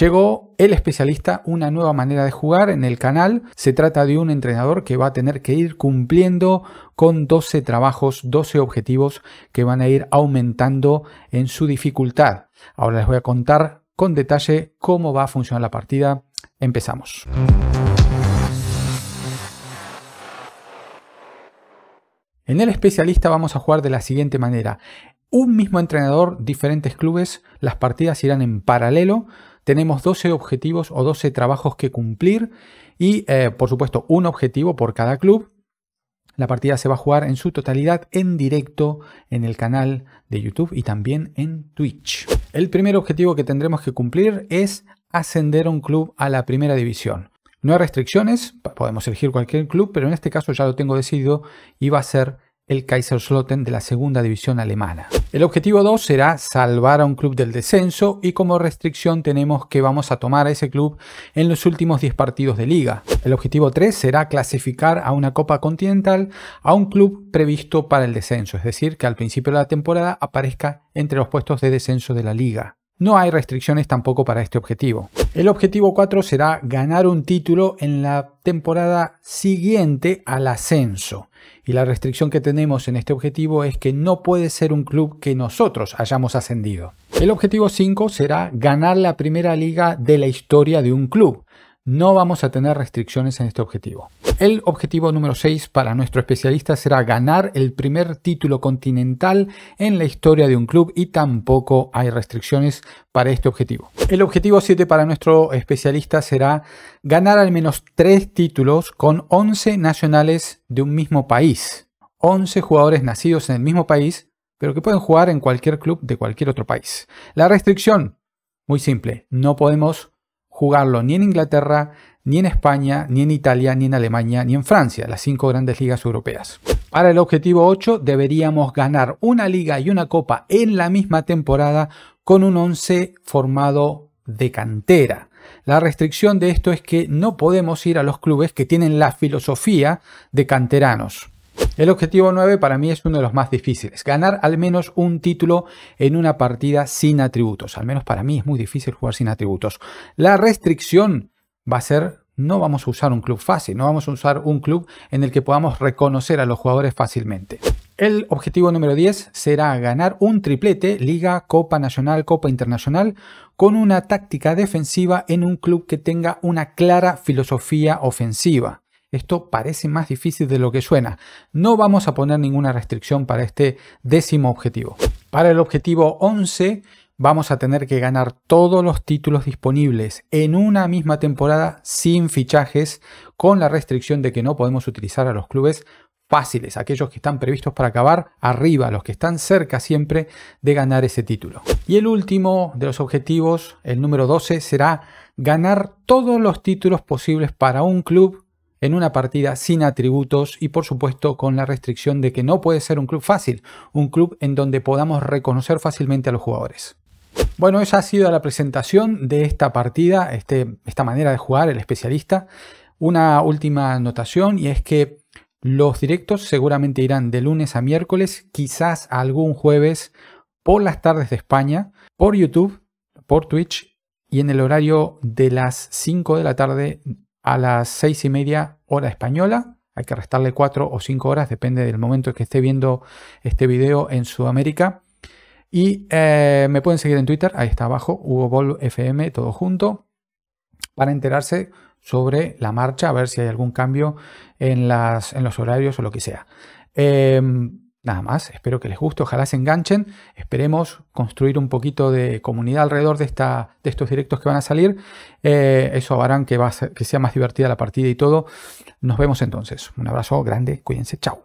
Llegó el especialista, una nueva manera de jugar en el canal. Se trata de un entrenador que va a tener que ir cumpliendo con 12 trabajos, 12 objetivos que van a ir aumentando en su dificultad. Ahora les voy a contar con detalle cómo va a funcionar la partida. Empezamos. En el especialista vamos a jugar de la siguiente manera. Un mismo entrenador, diferentes clubes, las partidas irán en paralelo, tenemos 12 objetivos o 12 trabajos que cumplir y, eh, por supuesto, un objetivo por cada club. La partida se va a jugar en su totalidad en directo en el canal de YouTube y también en Twitch. El primer objetivo que tendremos que cumplir es ascender a un club a la primera división. No hay restricciones, podemos elegir cualquier club, pero en este caso ya lo tengo decidido y va a ser el Kaiserslautern de la segunda división alemana. El objetivo 2 será salvar a un club del descenso y como restricción tenemos que vamos a tomar a ese club en los últimos 10 partidos de liga. El objetivo 3 será clasificar a una Copa Continental a un club previsto para el descenso, es decir, que al principio de la temporada aparezca entre los puestos de descenso de la liga. No hay restricciones tampoco para este objetivo. El objetivo 4 será ganar un título en la temporada siguiente al ascenso. Y la restricción que tenemos en este objetivo es que no puede ser un club que nosotros hayamos ascendido. El objetivo 5 será ganar la primera liga de la historia de un club no vamos a tener restricciones en este objetivo. El objetivo número 6 para nuestro especialista será ganar el primer título continental en la historia de un club y tampoco hay restricciones para este objetivo. El objetivo 7 para nuestro especialista será ganar al menos 3 títulos con 11 nacionales de un mismo país. 11 jugadores nacidos en el mismo país, pero que pueden jugar en cualquier club de cualquier otro país. La restricción, muy simple, no podemos jugarlo ni en Inglaterra, ni en España, ni en Italia, ni en Alemania, ni en Francia, las cinco grandes ligas europeas. Para el objetivo 8 deberíamos ganar una liga y una copa en la misma temporada con un 11 formado de cantera. La restricción de esto es que no podemos ir a los clubes que tienen la filosofía de canteranos. El objetivo 9 para mí es uno de los más difíciles, ganar al menos un título en una partida sin atributos. Al menos para mí es muy difícil jugar sin atributos. La restricción va a ser no vamos a usar un club fácil, no vamos a usar un club en el que podamos reconocer a los jugadores fácilmente. El objetivo número 10 será ganar un triplete, Liga, Copa Nacional, Copa Internacional, con una táctica defensiva en un club que tenga una clara filosofía ofensiva. Esto parece más difícil de lo que suena. No vamos a poner ninguna restricción para este décimo objetivo. Para el objetivo 11 vamos a tener que ganar todos los títulos disponibles en una misma temporada sin fichajes, con la restricción de que no podemos utilizar a los clubes fáciles, aquellos que están previstos para acabar arriba, los que están cerca siempre de ganar ese título. Y el último de los objetivos, el número 12, será ganar todos los títulos posibles para un club en una partida sin atributos y por supuesto con la restricción de que no puede ser un club fácil, un club en donde podamos reconocer fácilmente a los jugadores. Bueno, esa ha sido la presentación de esta partida, este, esta manera de jugar, el especialista. Una última anotación y es que los directos seguramente irán de lunes a miércoles, quizás algún jueves, por las tardes de España, por YouTube, por Twitch y en el horario de las 5 de la tarde a las seis y media hora española. Hay que restarle cuatro o cinco horas, depende del momento que esté viendo este video en Sudamérica. Y eh, me pueden seguir en Twitter, ahí está abajo, Hugo FM, todo junto, para enterarse sobre la marcha, a ver si hay algún cambio en, las, en los horarios o lo que sea. Em, Nada más, espero que les guste, ojalá se enganchen, esperemos construir un poquito de comunidad alrededor de, esta, de estos directos que van a salir, eh, eso harán que, que sea más divertida la partida y todo. Nos vemos entonces, un abrazo grande, cuídense, chao.